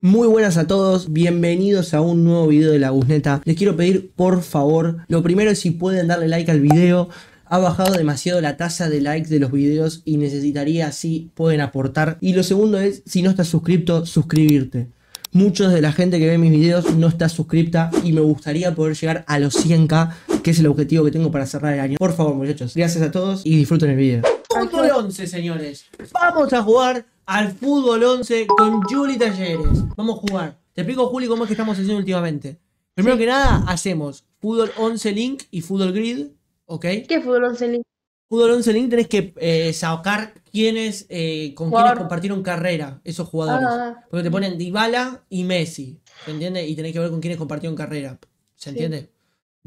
Muy buenas a todos, bienvenidos a un nuevo video de la Busneta. Les quiero pedir por favor, lo primero es si pueden darle like al video. Ha bajado demasiado la tasa de likes de los videos y necesitaría si pueden aportar. Y lo segundo es, si no estás suscripto, suscribirte. Muchos de la gente que ve mis videos no está suscripta y me gustaría poder llegar a los 100k, que es el objetivo que tengo para cerrar el año. Por favor muchachos, gracias a todos y disfruten el video fútbol 11, señores. Vamos a jugar al fútbol 11 con Juli Talleres. Vamos a jugar. Te explico, Juli, cómo es que estamos haciendo últimamente. Primero que nada, hacemos fútbol 11 link y fútbol grid. ¿Ok? ¿Qué es fútbol 11 link? Fútbol 11 link tenés que eh, sacar quiénes, eh, con quienes compartieron carrera esos jugadores. Ah, ah, ah. Porque te ponen Dybala y Messi. ¿Se entiende? Y tenés que ver con quiénes compartieron carrera. ¿Se entiende?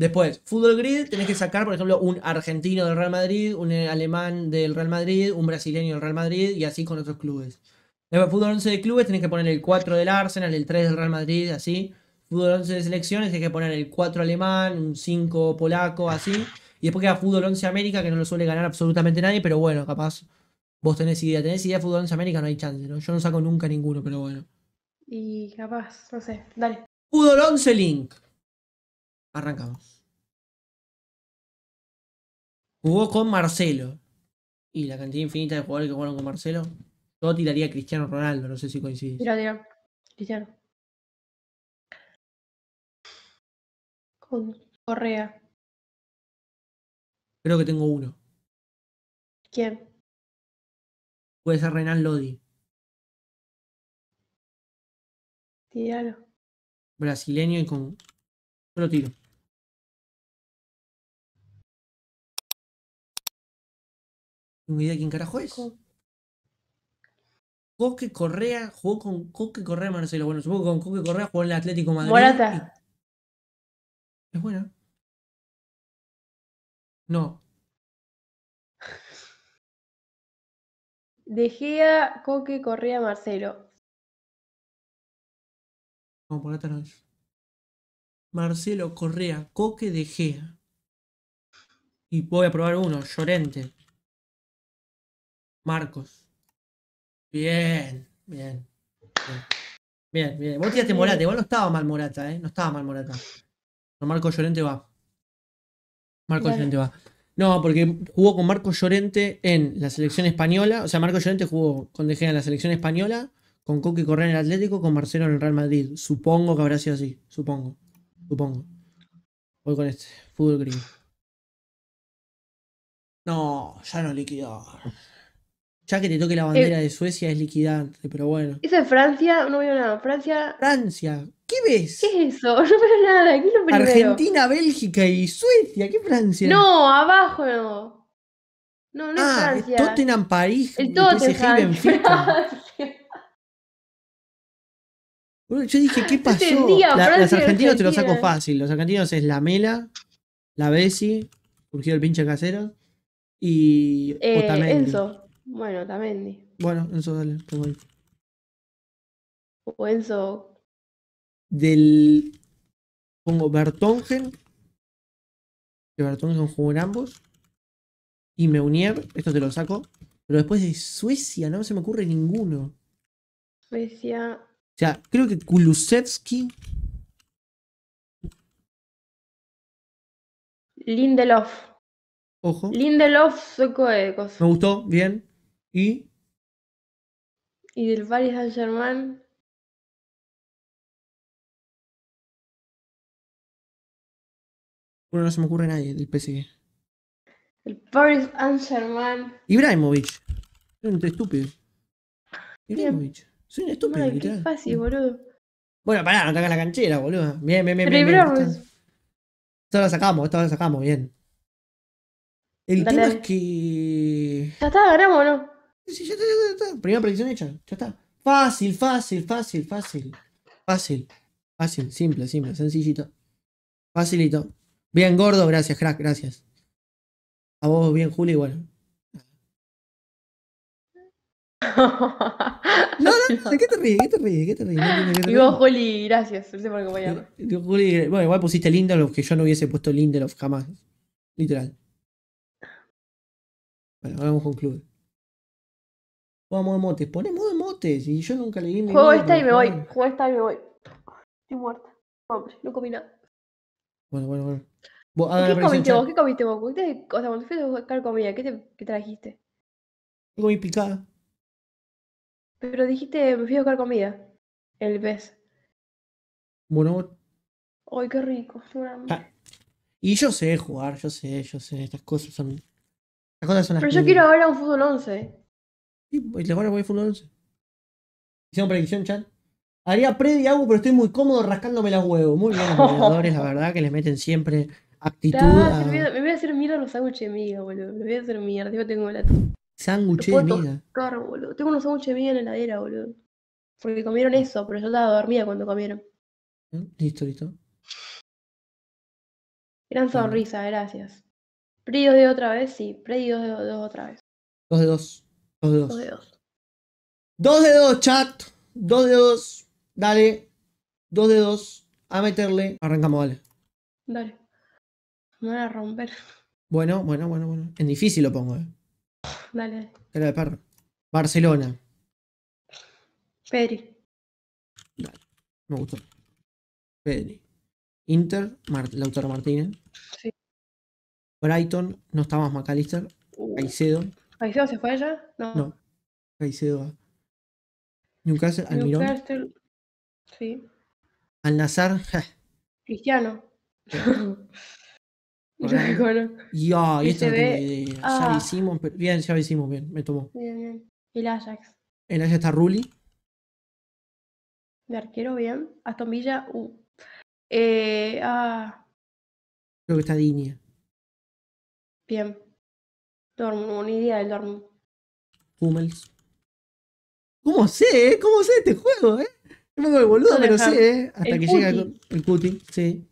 Después, Fútbol Grid, tenés que sacar, por ejemplo, un argentino del Real Madrid, un alemán del Real Madrid, un brasileño del Real Madrid y así con otros clubes. Después, Fútbol 11 de clubes, tenés que poner el 4 del Arsenal, el 3 del Real Madrid, así. Fútbol 11 de selecciones, tenés que poner el 4 alemán, un 5 polaco, así. Y después queda Fútbol 11 América, que no lo suele ganar absolutamente nadie, pero bueno, capaz vos tenés idea. Tenés idea de Fútbol 11 América, no hay chance, ¿no? Yo no saco nunca ninguno, pero bueno. Y capaz, no sé, dale. Fútbol 11 Link. Arrancamos. Jugó con Marcelo. Y la cantidad infinita de jugadores que jugaron con Marcelo. Yo tiraría a Cristiano Ronaldo, no sé si coincide. Tira, tira. Cristiano. Con Correa. Creo que tengo uno. ¿Quién? Puede ser Renan Lodi. Tíralo. Brasileño y con. Solo tiro. tengo idea quién carajo es. Coque Correa jugó con Coque Correa, Marcelo. Bueno, supongo que con Coque Correa jugó en el Atlético Madrid. Morata. Es buena. No. De Gea, Coque Correa, Marcelo. No, Morata no es. Marcelo Correa, Coque De Y voy a probar uno, Llorente. Marcos. Bien, bien. Bien, bien. Vos tiraste Morata, igual no estaba mal Morata, ¿eh? No estaba mal Morata. Marco Llorente va. Marco Llorente va. No, porque jugó con Marco Llorente en la selección española. O sea, Marco Llorente jugó con De Gea en la selección española, con Coque Correa en el Atlético, con Marcelo en el Real Madrid. Supongo que habrá sido así. Supongo. Supongo. Voy con este. Fútbol gringo. No, ya no liquidó. Ya que te toque la bandera eh, de Suecia es liquidante, pero bueno. ¿Es Francia? No veo nada. Francia. Francia. ¿Qué ves? ¿Qué es eso? No veo nada. ¿Qué es lo primero? Argentina, Bélgica y Suecia. ¿Qué Francia? No, abajo no. No, no es ah, Francia. todos Tottenham, París, el Tottenham, PSG, Benfica. yo dije, ¿qué pasó? los argentinos te lo saco fácil. Los argentinos es la Mela, la Bessi, surgió el pinche casero y eh, Otamendi. Bueno, también Bueno, eso dale, pongo ahí. O Del. Pongo Bertongen. Que Bertongen jugó en ambos. Y Meunier, esto te lo saco. Pero después de Suecia, no se me ocurre ninguno. Suecia. O sea, creo que Kulusevski. Lindelof. Ojo. Lindelof, soco de eh, cosas. Me gustó, bien. ¿Y? ¿Y del Paris Angerman. Bueno, no se me ocurre nadie del PSG. El Paris Angerman. Ibrahimovic. Soy un estúpido. Ibrahimovic. Soy un estúpido. qué fácil, boludo. Bueno, pará, no te hagas la canchera, boludo. Bien, bien, bien. bien, esta la sacamos, esta la sacamos, bien. El tema es que. Ya está, ¿no? Sí, ya ya está, Primera predicción hecha, ya está. Fácil, fácil, fácil, fácil. Fácil, fácil, simple, simple, sencillito. Facilito. Bien, gordo, gracias, crack, gracias. A vos, bien, Juli, igual. No, no, no, qué te ríes? ¿Qué te ríes? ¿Qué te ríes? Digo, Juli, gracias. Gracias por acompañarme. Eh, eh, bueno, igual pusiste Lindelof, que yo no hubiese puesto Lindelof jamás. Literal. Bueno, vamos con Club. Jugamos emotes. Ponemos motes Y yo nunca leí mi. Juego esta y me voy. Juego esta y me voy. Estoy muerta. Hombre, no comí nada. Bueno, bueno, bueno. Ah, ¿Qué, comiste vos? ¿Qué comiste vos? ¿Qué te, o sea, cuando fuiste a buscar comida, ¿qué, te, qué trajiste? Comí picada. Pero dijiste, me fui a buscar comida. El pez. Bueno. Ay, qué rico. Ah, y yo sé jugar, yo sé, yo sé. Estas cosas son. cosas son Pero yo quiero a un fútbol 11. Y les pues, voy a poner Fútbol 11. Hicieron predicción, chat. Haría predi y hago, pero estoy muy cómodo rascándome las huevos. Muy bien, los jugadores, la verdad, que les meten siempre actitud. me, voy a, hacer mierda los sándwiches de miga, boludo. Me voy a hacer mierda. Yo tengo la. Sándwich de miga. Tengo unos sándwiches de miga en la heladera, boludo. Porque comieron eso, pero yo estaba dormida cuando comieron. ¿Eh? Listo, listo. Gran sonrisa, gracias. Predios de otra vez, sí. Predios de dos otra vez. Dos de dos. 2 de 2. 2 de 2, chat. 2 de 2. Dale. 2 de 2. A meterle. Arrancamos, dale. Dale. No va a romper. Bueno, bueno, bueno, bueno. En difícil lo pongo, eh. Dale. Tela de par. Barcelona. Pedri. Dale. Me gustó. Pedri. Inter. Lautaro Martínez. Brighton. No está más Macalister. Uh. Alicedo. ¿Caicedo se fue ya? No. no. Caicedo. Almirón. Sí. Al Nazar. Cristiano. Ya, acuerdo. Ya, y ah, este esto que ah. hicimos, bien, ya hicimos, bien, me tomó. Bien, bien. El Ajax. El Ajax está Rulli. De arquero, bien. Aston Villa, uh. eh, ah. Creo que está Dini. Bien. Dortmund, ni idea del dormo. Hummels. ¿Cómo sé, eh? ¿Cómo sé este juego, eh? No me boludo, pero sé, ¿eh? Hasta que llega el Cuti, sí.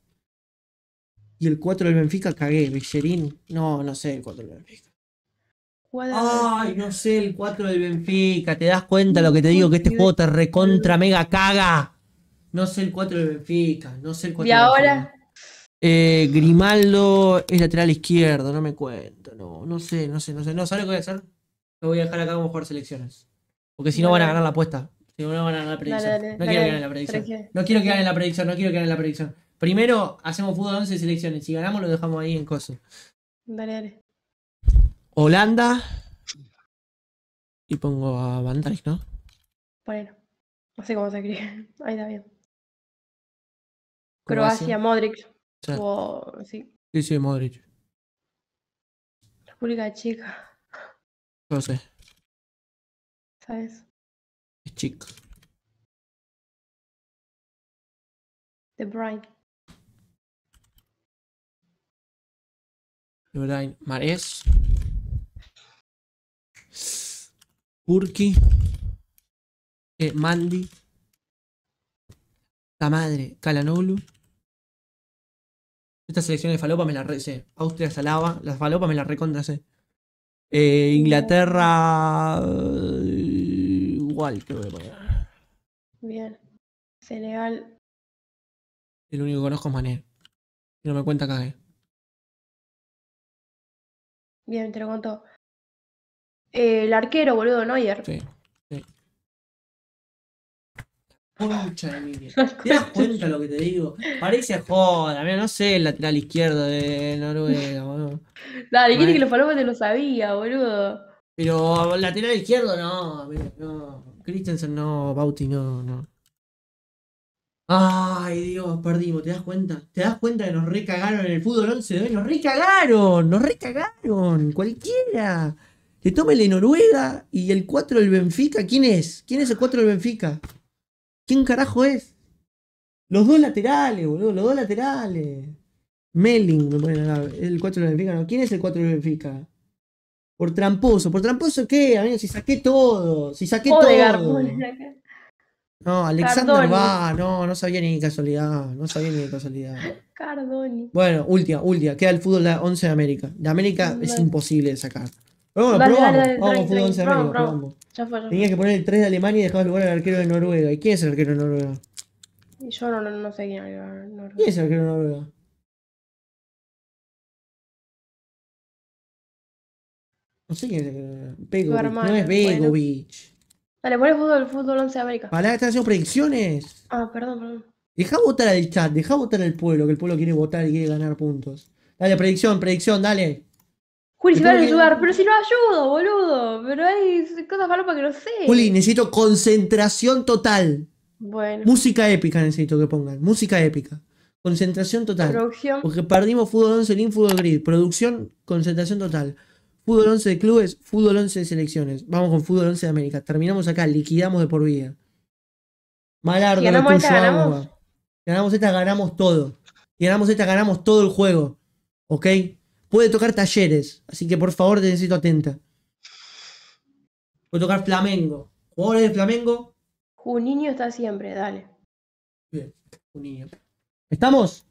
Y el 4 del Benfica cagué, Bellerín. No, no sé el 4 del Benfica. Ay, no sé el 4 del Benfica. ¿Te das cuenta lo que te digo? Que este juego te recontra mega caga. No sé el 4 del Benfica. No sé el 4 Y ahora, eh, Grimaldo es lateral izquierdo, no me cuento, no, no sé, no sé, no sé. No, ¿sabes lo que voy a hacer? Lo voy a dejar acá como jugar selecciones. Porque si no van a ganar la apuesta. Si no, van a ganar la predicción. no quiero que ganen la predicción. No quiero que ganen la predicción, Primero hacemos fútbol 11 selecciones. Si ganamos lo dejamos ahí en coso. Dale, dale. Holanda. Y pongo a Van Dijk, ¿no? Bueno, No sé cómo se escribe. Ahí está bien. Croacia Modric. Sí. Wow, sí. Sí, sí, Modric. República Chica. No sé. ¿Sabes? Es chica. De Bright. De bride, Mares Urki eh, Mandy. La madre. Calanolu. Esta selección de falopa me la re Austria salaba, las falopa me la recontra sé. Eh, Inglaterra. Eh, igual creo que poner. Bien. Senegal. El único que conozco es Mané. Si no me cuenta, cagué. Eh. Bien, te lo contó. el arquero, boludo, Neuer. Sí de ¿Te das cuenta lo que te digo? Parece joda, no sé el lateral izquierdo de Noruega, boludo. Dale, dijiste que los palomas te lo sabía, boludo. Pero lateral izquierdo no, no. Christensen no, Bauti no, no. Ay, Dios, perdimos, ¿te das cuenta? ¿Te das cuenta que nos recagaron en el fútbol 11 de hoy? ¡Nos recagaron! ¡Nos recagaron! ¡Cualquiera! Te toma el de Noruega y el 4 del Benfica. ¿Quién es? ¿Quién es el 4 del Benfica? ¿Quién carajo es? Los dos laterales, boludo, los dos laterales. Melling, me ponen El 4 del Benfica, ¿Quién es el 4 de Benfica? Por tramposo. ¿Por tramposo qué, Si saqué todo. Si saqué todo. No, Alexander va. No, no sabía ni de casualidad. No sabía ni de casualidad. Cardoni. Bueno, última, última. Queda el fútbol de 11 de América. De América es imposible de sacar. Vamos vamos, al vamos, fútbol 11 América, Tenías que poner el 3 de Alemania y dejabas lugar al arquero de Noruega. ¿Y quién es el arquero de Noruega? Yo no, no, no sé arquero de Noruega. ¿Quién es el arquero de Noruega? No sé quién es el arquero de Noruega. Begovic. No es Begovic. Dale, pon el fútbol, fútbol 11 de América. están haciendo predicciones. Ah, perdón, perdón. Deja votar al chat, deja votar al pueblo, que el pueblo quiere votar y quiere ganar puntos. Dale, predicción, predicción, dale. Juli, si ayudar, pero si no ayudo, boludo. Pero hay cosas malas que no sé. Juli, necesito concentración total. Bueno. Música épica necesito que pongan. Música épica. Concentración total. Producción. Porque perdimos fútbol 11 en fútbol grid. Producción, concentración total. Fútbol 11 de clubes, fútbol 11 de selecciones. Vamos con fútbol 11 de América. Terminamos acá, liquidamos de por vida. Malardo, ganamos esta, ganamos. esta, ganamos todo. ganamos esta, ganamos todo el juego. ¿Ok? Puede tocar talleres, así que por favor te necesito atenta. Puede tocar Flamengo. ¿Jugadores de Flamengo? Juninho está siempre, dale. Bien, Juninho. ¿Estamos?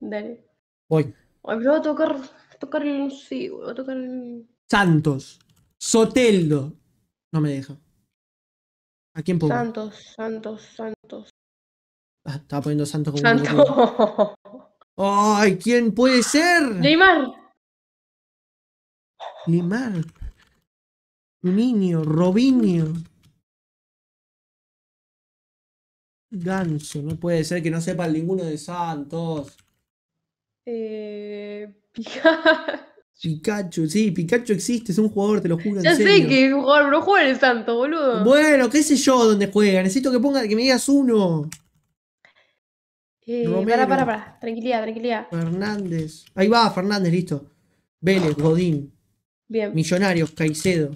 Dale. Voy. Hoy voy a tocar, tocar el... Sí, voy a tocar el... Santos. Soteldo. No me deja. ¿A quién pongo? Santos, Santos, Santos. Ah, estaba poniendo Santos como Santos. ¡Ay! ¿Quién puede ser? Neymar. Limar. Niño, Robinio, Ganso, no puede ser que no sepa ninguno de Santos. Eh, Pikachu. sí, Pikachu existe, es un jugador, te lo juro. Ya sé que es un jugador, pero juega en el Santo. boludo. Bueno, qué sé yo dónde juega, necesito que que me digas uno. Eh, para, tranquilidad, tranquilidad. Fernández. Ahí va, Fernández, listo. Vélez, Godín. Bien. Millonarios, Caicedo.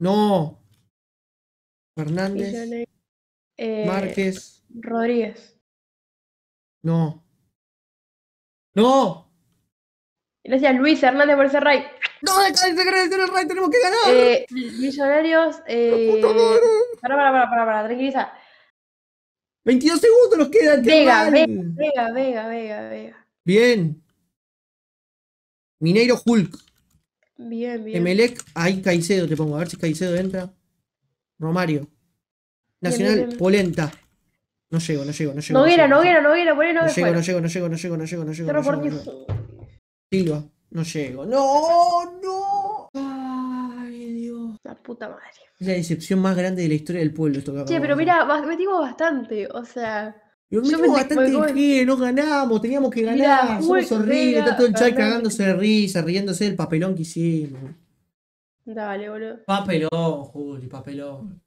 No. Fernández. Eh, Márquez. Rodríguez. No. No. Gracias, Luis Hernández por ese ray. No, acá de agradecer el ray, tenemos que ganar. Eh, millonarios. Eh, para, para, para, para, tranquiliza. 22 segundos nos quedan. Vega, Vega, Vega, Vega, Vega, Vega. Bien. Mineiro Hulk. Bien, bien. Emelec, ahí Caicedo te pongo, a ver si Caicedo entra. Romario. Nacional, Polenta. No llego, no llego, no llego. Noguera, no Noguera, Noguera, Polenta, No, no, llego, no llego, no llego, no llego, no llego, no llego. No llego, Silva, no llego. No, no. Ay, Dios. La puta madre. Es la decepción más grande de la historia del pueblo esto que Sí, pero mira, metimos bastante, o sea. Y bastante que no ganamos, teníamos que ganar, mirá, somos está todo el chat cagándose de risa, riéndose del papelón que hicimos. Dale, boludo. Papelón, Juli, papelón.